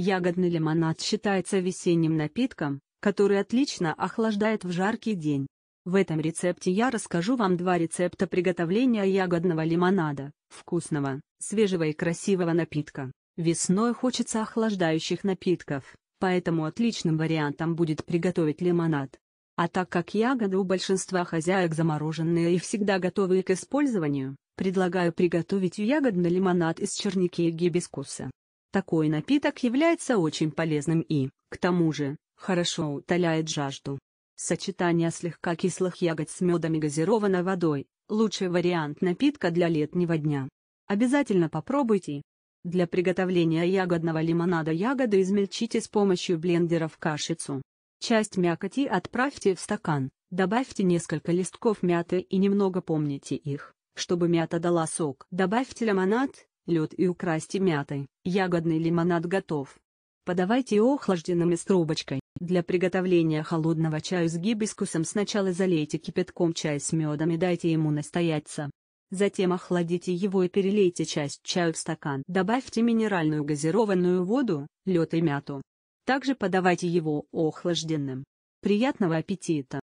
Ягодный лимонад считается весенним напитком, который отлично охлаждает в жаркий день. В этом рецепте я расскажу вам два рецепта приготовления ягодного лимонада, вкусного, свежего и красивого напитка. Весной хочется охлаждающих напитков, поэтому отличным вариантом будет приготовить лимонад. А так как ягоды у большинства хозяек замороженные и всегда готовые к использованию, предлагаю приготовить ягодный лимонад из черники и гибискуса. Такой напиток является очень полезным и, к тому же, хорошо утоляет жажду. Сочетание слегка кислых ягод с медом и газированной водой – лучший вариант напитка для летнего дня. Обязательно попробуйте. Для приготовления ягодного лимонада ягоды измельчите с помощью блендера в кашицу. Часть мякоти отправьте в стакан, добавьте несколько листков мяты и немного помните их, чтобы мята дала сок. Добавьте лимонад, лед и украсть мятой. Ягодный лимонад готов. Подавайте охлажденным с трубочкой. Для приготовления холодного чая с гибискусом сначала залейте кипятком чай с медом и дайте ему настояться. Затем охладите его и перелейте часть чая в стакан. Добавьте минеральную газированную воду, лед и мяту. Также подавайте его охлажденным. Приятного аппетита!